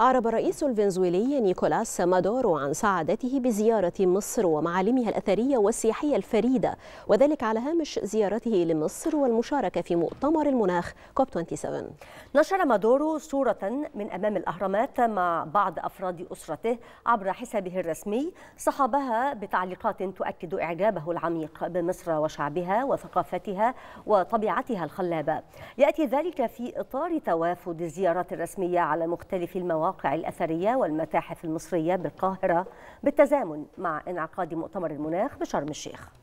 أعرب الرئيس الفنزويلي نيكولاس مادورو عن سعادته بزيارة مصر ومعالمها الأثرية والسياحية الفريدة وذلك على هامش زيارته لمصر والمشاركة في مؤتمر المناخ كوب 27 نشر مادورو صورة من أمام الأهرامات مع بعض أفراد أسرته عبر حسابه الرسمي صحبها بتعليقات تؤكد إعجابه العميق بمصر وشعبها وثقافتها وطبيعتها الخلابة يأتي ذلك في إطار توافد الزيارات الرسمية على مختلف المواقع المواقع الأثرية والمتاحف المصرية بالقاهرة بالتزامن مع انعقاد مؤتمر المناخ بشرم الشيخ